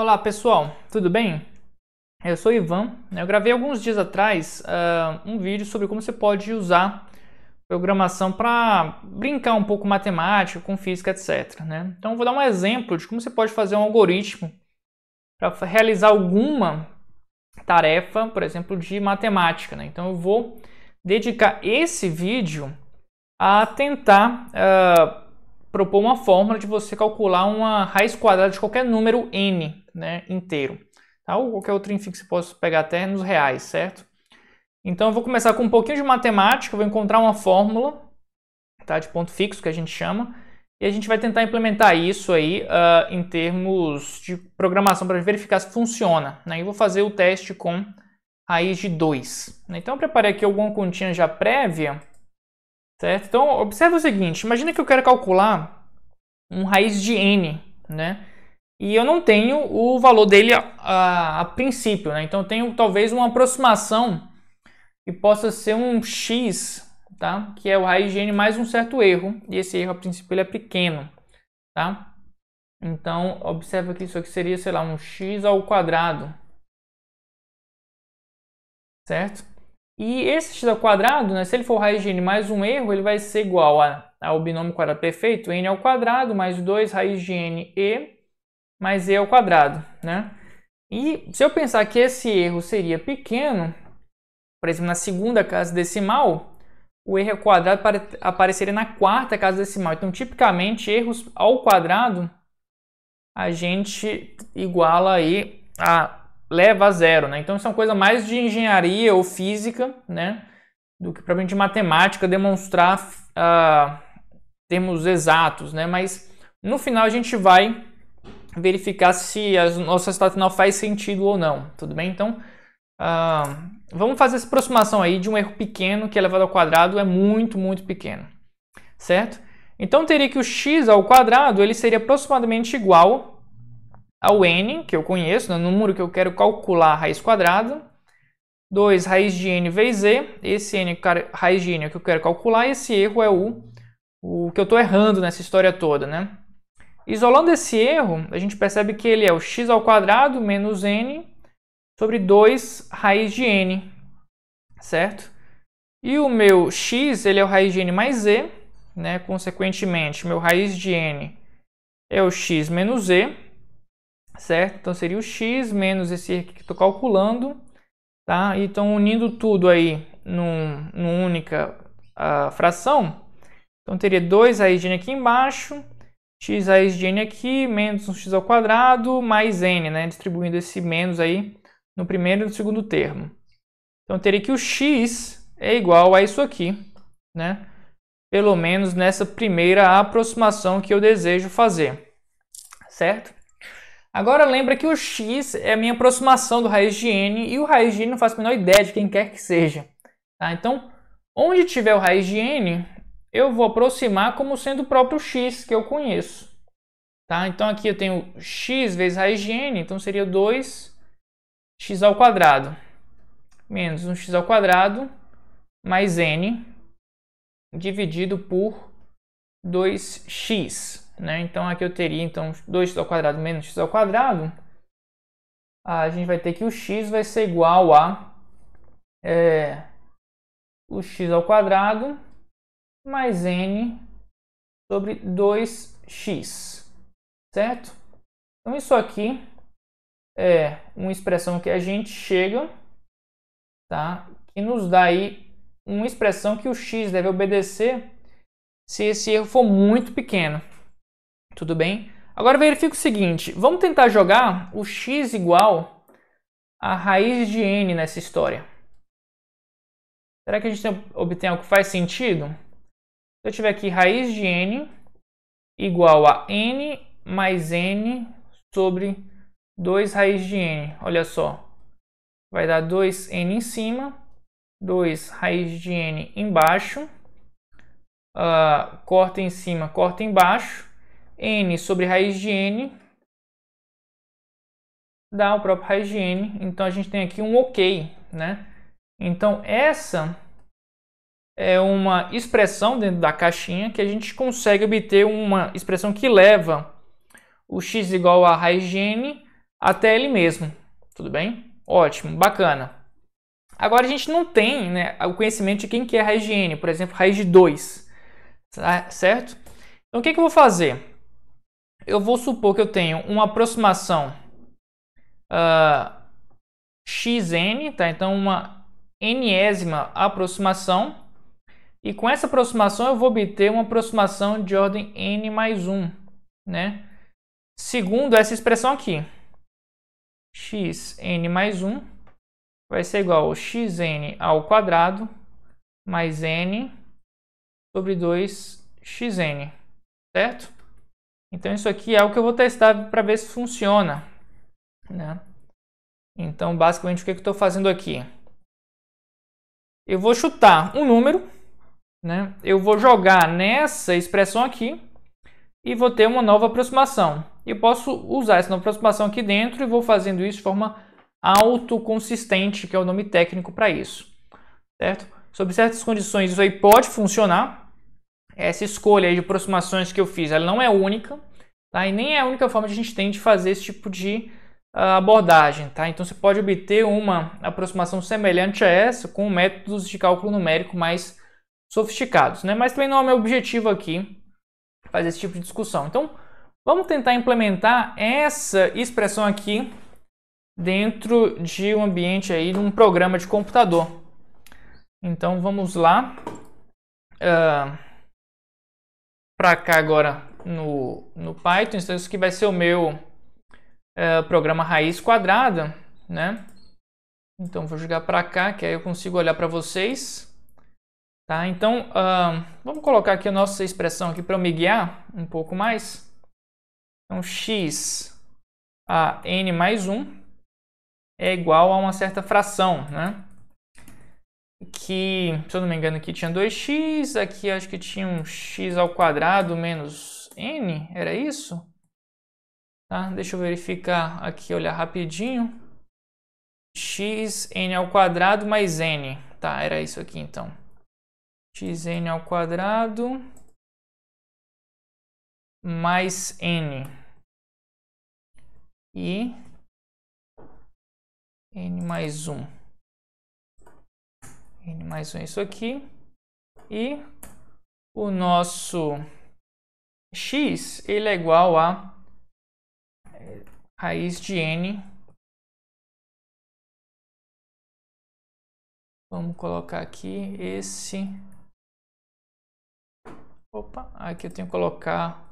Olá pessoal, tudo bem? Eu sou Ivan. Eu gravei alguns dias atrás uh, um vídeo sobre como você pode usar programação para brincar um pouco com matemática, com física, etc. Né? Então vou dar um exemplo de como você pode fazer um algoritmo para realizar alguma tarefa, por exemplo, de matemática. Né? Então eu vou dedicar esse vídeo a tentar uh, propor uma fórmula de você calcular uma raiz quadrada de qualquer número n, né, inteiro. Tá? Ou qualquer outro infixo que você possa pegar até nos reais, certo? Então eu vou começar com um pouquinho de matemática, vou encontrar uma fórmula tá, de ponto fixo que a gente chama, e a gente vai tentar implementar isso aí uh, em termos de programação para verificar se funciona. Né? E vou fazer o teste com raiz de 2. Né? Então eu preparei aqui alguma continha já prévia, certo? Então observe o seguinte, imagina que eu quero calcular um raiz de n, né? e eu não tenho o valor dele a, a, a princípio, né? Então eu tenho talvez uma aproximação que possa ser um x, tá? Que é o raiz de n mais um certo erro, e esse erro a princípio ele é pequeno, tá? Então observa que isso aqui seria, sei lá, um x ao quadrado, certo? E esse x ao quadrado, né, se ele for raiz de n mais um erro, ele vai ser igual a, ao binômio quadrado perfeito, n ao quadrado mais 2 raiz de n e mais e ao quadrado, né? E se eu pensar que esse erro seria pequeno, por exemplo, na segunda casa decimal, o erro ao quadrado apareceria na quarta casa decimal. Então, tipicamente, erros ao quadrado a gente iguala aí a leva a zero, né? Então, isso é uma coisa mais de engenharia ou física, né? Do que propriamente de matemática demonstrar uh, termos exatos, né? Mas no final a gente vai verificar se a nossa resultado faz sentido ou não, tudo bem? Então, ah, vamos fazer essa aproximação aí de um erro pequeno que elevado é ao quadrado é muito, muito pequeno, certo? Então teria que o x ao quadrado ele seria aproximadamente igual ao n, que eu conheço, né? no número que eu quero calcular a raiz quadrada, 2 raiz de n vezes e, esse n raiz de n é o que eu quero calcular, e esse erro é o, o que eu estou errando nessa história toda, né? Isolando esse erro, a gente percebe que ele é o x ao quadrado menos n sobre 2 raiz de n, certo? E o meu x ele é o raiz de n mais z, né? consequentemente, meu raiz de n é o x menos z, certo? Então seria o x menos esse erro que estou calculando, tá? Então unindo tudo aí num, numa única uh, fração, então teria 2 raiz de n aqui embaixo, x raiz de n aqui, menos um x ao quadrado, mais n, né? Distribuindo esse menos aí no primeiro e no segundo termo. Então, teria que o x é igual a isso aqui, né? Pelo menos nessa primeira aproximação que eu desejo fazer, certo? Agora, lembra que o x é a minha aproximação do raiz de n e o raiz de n não faz a menor ideia de quem quer que seja. Tá? Então, onde tiver o raiz de n, eu vou aproximar como sendo o próprio x que eu conheço. Tá? Então aqui eu tenho x vezes raiz de n, então seria 2x ao quadrado menos 1x ao quadrado mais n dividido por 2x. Né? Então aqui eu teria então 2x ao quadrado menos x ao quadrado. A gente vai ter que o x vai ser igual a é, o x ao quadrado mais n sobre 2x, certo? Então isso aqui é uma expressão que a gente chega, tá? Que nos dá aí uma expressão que o x deve obedecer se esse erro for muito pequeno. Tudo bem? Agora verifica o seguinte, vamos tentar jogar o x igual a raiz de n nessa história. Será que a gente obtém algo que faz sentido? eu tiver aqui raiz de n igual a n mais n sobre 2 raiz de n. Olha só, vai dar 2n em cima, 2 raiz de n embaixo, uh, corta em cima, corta embaixo, n sobre raiz de n dá o próprio raiz de n. Então a gente tem aqui um ok, né? Então essa é uma expressão dentro da caixinha que a gente consegue obter uma expressão que leva o x igual a raiz de n até ele mesmo. Tudo bem? Ótimo, bacana. Agora a gente não tem né, o conhecimento de quem que é raiz de n, por exemplo, raiz de 2, tá, certo? Então o que, que eu vou fazer? Eu vou supor que eu tenho uma aproximação uh, ah, xn, tá? então uma nésima aproximação e com essa aproximação eu vou obter uma aproximação de ordem n mais 1, né? Segundo essa expressão aqui, xn mais 1 vai ser igual a xn ao quadrado mais n sobre 2xn, certo? Então isso aqui é o que eu vou testar para ver se funciona, né? Então basicamente o que, é que eu estou fazendo aqui? Eu vou chutar um número né? Eu vou jogar nessa expressão aqui e vou ter uma nova aproximação. Eu posso usar essa nova aproximação aqui dentro e vou fazendo isso de forma autoconsistente, que é o nome técnico para isso. Certo? Sob certas condições, isso aí pode funcionar. Essa escolha de aproximações que eu fiz, ela não é única, tá? E nem é a única forma que a gente tem de fazer esse tipo de ah, abordagem, tá? Então você pode obter uma aproximação semelhante a essa com métodos de cálculo numérico mais sofisticados, né? Mas também não é o meu objetivo aqui fazer esse tipo de discussão. Então, vamos tentar implementar essa expressão aqui dentro de um ambiente aí, de um programa de computador. Então, vamos lá. Uh, ah, Para cá agora no, no Python, então isso aqui vai ser o meu uh, programa raiz quadrada, né? Então, vou jogar para cá, que aí eu consigo olhar para vocês. Tá? Então, uh, vamos colocar aqui a nossa expressão aqui para eu me guiar um pouco mais. Então, x a n mais 1 é igual a uma certa fração, né? Que, se eu não me engano, aqui tinha 2x, aqui acho que tinha um x ao quadrado menos n, era isso? Tá? Deixa eu verificar aqui, olhar rapidinho. x n ao quadrado mais n, tá? Era isso aqui então xn ao quadrado mais n e n mais 1. n mais 1 é isso aqui. E o nosso x ele é igual a eh, raiz de n. Vamos colocar aqui esse Opa, aqui eu tenho que colocar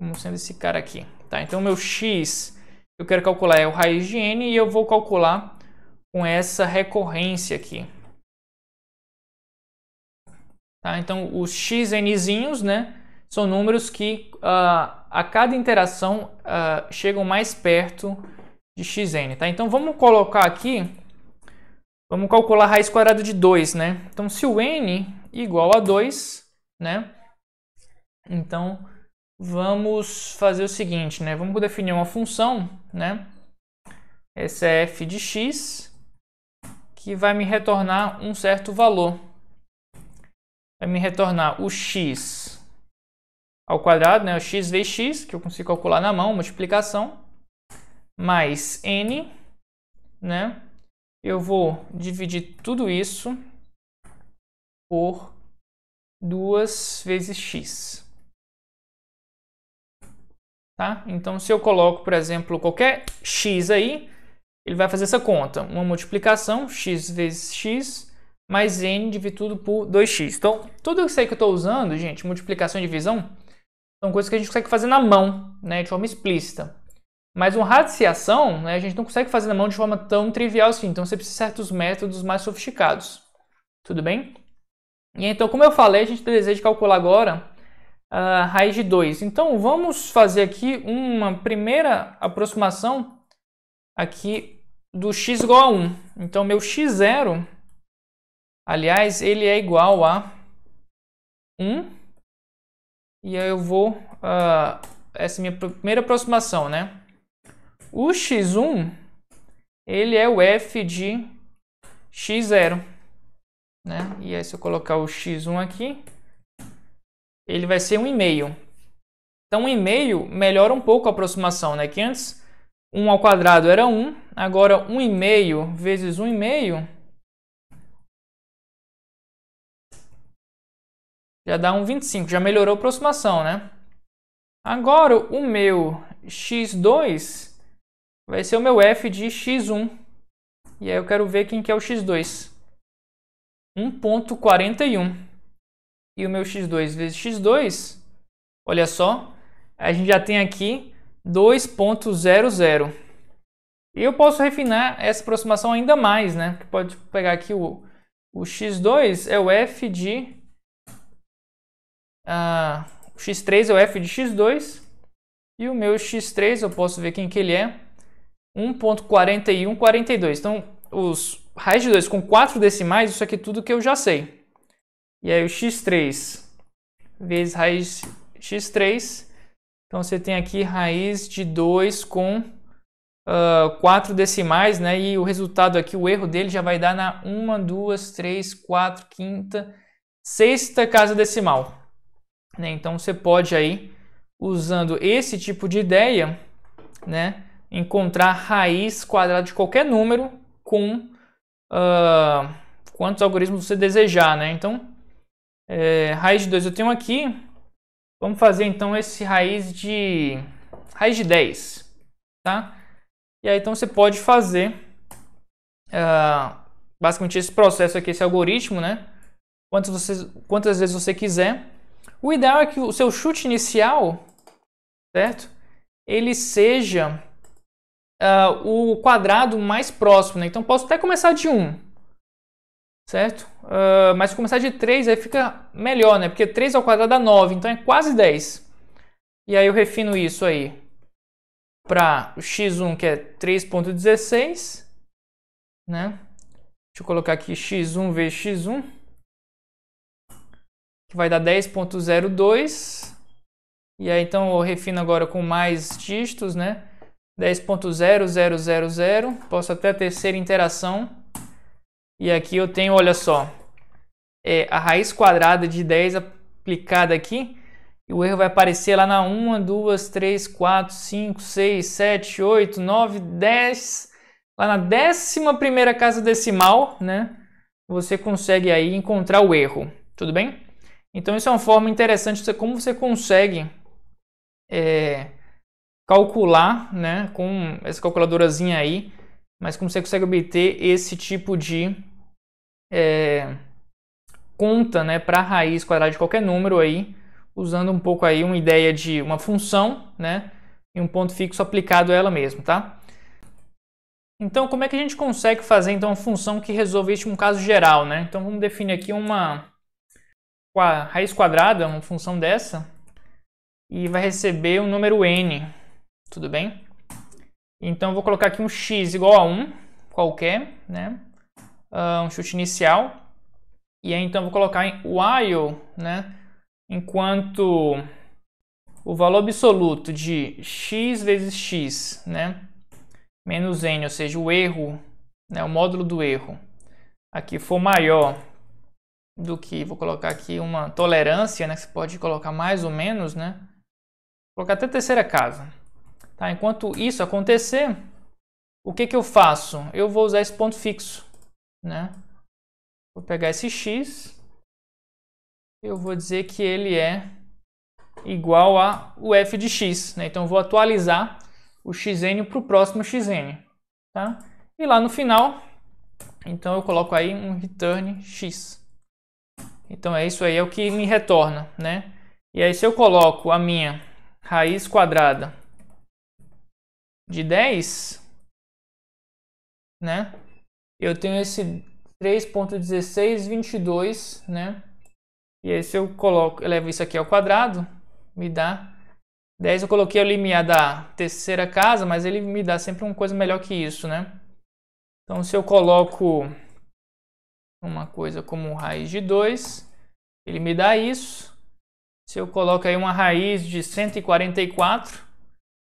como sendo esse cara aqui. Tá, então meu x eu quero calcular é o raiz de n e eu vou calcular com essa recorrência aqui. Tá, então os xnzinhos né, são números que uh, a cada interação uh, chegam mais perto de xn. Tá? Então vamos colocar aqui, vamos calcular a raiz quadrada de 2. Né? Então se o n igual a 2, né? Então, vamos fazer o seguinte, né? Vamos definir uma função, né? Essa é f de x, que vai me retornar um certo valor. Vai me retornar o x ao quadrado, né? O x vezes x, que eu consigo calcular na mão, multiplicação, mais n, né? Eu vou dividir tudo isso por 2 vezes x. Tá? Então, se eu coloco, por exemplo, qualquer x aí, ele vai fazer essa conta. Uma multiplicação, x vezes x, mais n, dividido por 2x. Então, tudo isso aí que eu estou usando, gente, multiplicação e divisão, são coisas que a gente consegue fazer na mão, né, de forma explícita. Mas uma radiciação, né, a gente não consegue fazer na mão de forma tão trivial assim. Então, você precisa de certos métodos mais sofisticados. Tudo bem? E então, como eu falei, a gente deseja calcular agora uh, raiz de 2. Então vamos fazer aqui uma primeira aproximação aqui do x igual a 1. Então meu x0, aliás, ele é igual a 1. E aí eu vou... Uh, essa é a minha primeira aproximação, né? O x1, ele é o f de x0. Né? E aí se eu colocar o x1 aqui, ele vai ser 1,5. Então, 1,5 melhora um pouco a aproximação, né? Que antes 1 ao quadrado era 1, agora 1,5 vezes 1,5. já dá um 25, já melhorou a aproximação, né? Agora o meu x2 vai ser o meu f de x1. E aí eu quero ver quem que é o x2. 1.41 e o meu x2 vezes x2, olha só, a gente já tem aqui 2.00. E eu posso refinar essa aproximação ainda mais, né? Porque pode pegar aqui o, o x2 é o f de... Ah, o x3 é o f de x2. E o meu x3, eu posso ver quem que ele é, 1.4142. Então, os raiz de 2 com 4 decimais, isso aqui é tudo que eu já sei. E aí o x3 vezes raiz x3. Então você tem aqui raiz de 2 com uh, ah, 4 decimais, né? E o resultado aqui, o erro dele já vai dar na 1, 2, 3, 4, 5, 6 casa decimal. Né? Então você pode aí, usando esse tipo de ideia, né? Encontrar raiz quadrada de qualquer número com uh, quantos algoritmos você desejar, né? Então, é, raiz de 2 eu tenho aqui. Vamos fazer então esse raiz de raiz de 10, tá? E aí então você pode fazer uh, basicamente esse processo aqui, esse algoritmo, né? Quantas, você, quantas vezes você quiser. O ideal é que o seu chute inicial, certo? Ele seja uh, o quadrado mais próximo, né? Então posso até começar de 1. Um certo? Uh, mas se começar de 3, aí fica melhor, né? Porque 3 ao quadrado dá 9, então é quase 10. E aí eu refino isso aí para o x1, que é 3.16, né? Deixa eu colocar aqui x1 vezes x1, que vai dar 10.02. E aí então eu refino agora com mais dígitos, né? 10.0000, posso até a terceira interação e aqui eu tenho, olha só, é, a raiz quadrada de 10 aplicada aqui. E o erro vai aparecer lá na 1, 2, 3, 4, 5, 6, 7, 8, 9, 10. Lá na décima primeira casa decimal, né? Você consegue aí encontrar o erro, tudo bem? Então isso é uma forma interessante de como você consegue é, calcular, né? Com essa calculadorazinha aí, mas como você consegue obter esse tipo de é, conta né, para a raiz quadrada de qualquer número aí, usando um pouco aí uma ideia de uma função né, e um ponto fixo aplicado a ela mesma, tá? Então, como é que a gente consegue fazer então uma função que resolva este um caso geral, né? Então, vamos definir aqui uma raiz quadrada, uma função dessa, e vai receber um número n, tudo bem? Então, vou colocar aqui um x igual a 1, qualquer, né? uh, um chute inicial. E aí então vou colocar em while, né? Enquanto o valor absoluto de x vezes x, né? Menos n, ou seja, o erro, né? o módulo do erro, aqui for maior do que, vou colocar aqui uma tolerância, né? Que você pode colocar mais ou menos, né? Vou colocar até a terceira casa. Tá? Enquanto isso acontecer, o que, que eu faço? Eu vou usar esse ponto fixo né? Vou pegar esse x, eu vou dizer que ele é igual a o f de x, né? Então eu vou atualizar o xn para o próximo xn, tá? E lá no final, então eu coloco aí um return x. Então é isso aí, é o que me retorna, né? E aí se eu coloco a minha raiz quadrada de 10, né? eu tenho esse 3.1622, né? E aí se eu coloco, eu levo isso aqui ao quadrado, me dá 10. Eu coloquei o limiar da terceira casa, mas ele me dá sempre uma coisa melhor que isso, né? Então se eu coloco uma coisa como raiz de 2, ele me dá isso. Se eu coloco aí uma raiz de 144,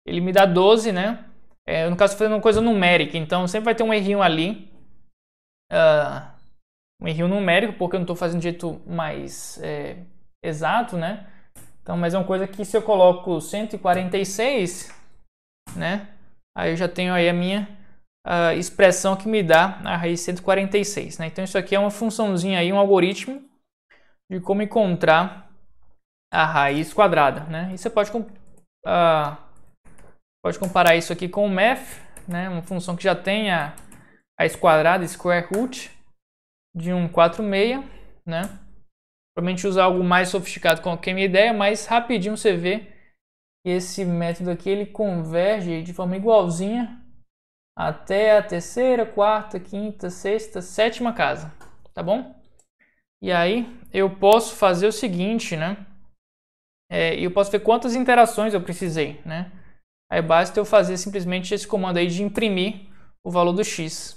ele me dá 12, né? É, no caso, fazendo uma coisa numérica, então sempre vai ter um errinho ali uh, um erro numérico, porque eu não estou fazendo de jeito mais é, exato, né? Então, mas é uma coisa que se eu coloco 146, né? Aí eu já tenho aí a minha uh, expressão que me dá a raiz 146, né? Então isso aqui é uma funçãozinha aí, um algoritmo de como encontrar a raiz quadrada, né? E você pode, comp uh, ah, pode comparar isso aqui com o math, né? Uma função que já tem a raiz quadrada, square root, de um 4,6, né? Provavelmente usar algo mais sofisticado com é a minha ideia, mas rapidinho você vê que esse método aqui ele converge de forma igualzinha até a terceira, quarta, quinta, sexta, sétima casa, tá bom? E aí eu posso fazer o seguinte, né? É, eu posso ver quantas interações eu precisei, né? Aí basta eu fazer simplesmente esse comando aí de imprimir o valor do x.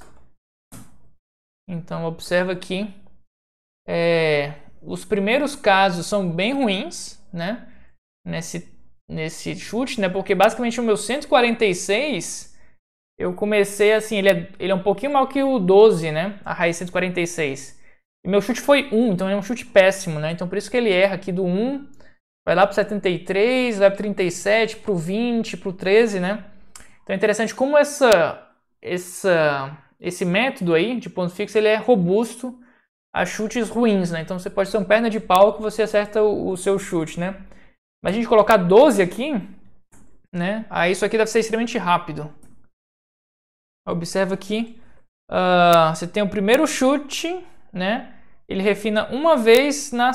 Então observa aqui. é, os primeiros casos são bem ruins, né? Nesse, nesse chute, né? Porque basicamente o meu 146 eu comecei assim, ele é, ele é um pouquinho maior que o 12, né? A raiz 146. E meu chute foi 1, então é um chute péssimo, né? Então por isso que ele erra aqui do 1, vai lá pro 73, vai pro 37, pro 20, pro 13, né? Então é interessante como essa essa esse método aí de ponto fixo ele é robusto a chutes ruins, né? Então você pode ser um perna de pau que você acerta o, o seu chute, né? Mas a gente colocar 12 aqui, né? Aí isso aqui deve ser extremamente rápido. Observa que uh, você tem o primeiro chute, né? Ele refina uma vez na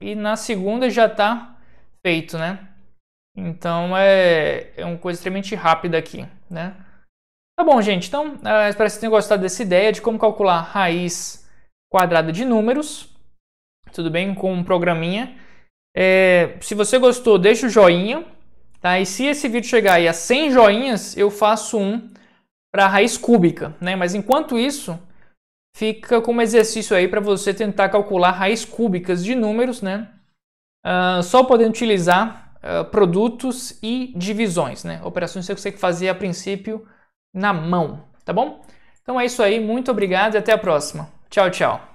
e na segunda já está feito, né? Então é, é uma coisa extremamente rápida aqui, né? Tá bom, gente. Então, uh, espero que vocês tenham gostado dessa ideia de como calcular raiz quadrada de números. Tudo bem? Com um programinha. É, se você gostou, deixa o joinha. Tá? E se esse vídeo chegar aí a 100 joinhas, eu faço um para raiz cúbica. Né? Mas enquanto isso, fica como exercício aí para você tentar calcular raiz cúbicas de números, né? Uh, só podendo utilizar uh, produtos e divisões, né? Operações que você fazia a princípio na mão, tá bom? Então é isso aí, muito obrigado e até a próxima. Tchau, tchau.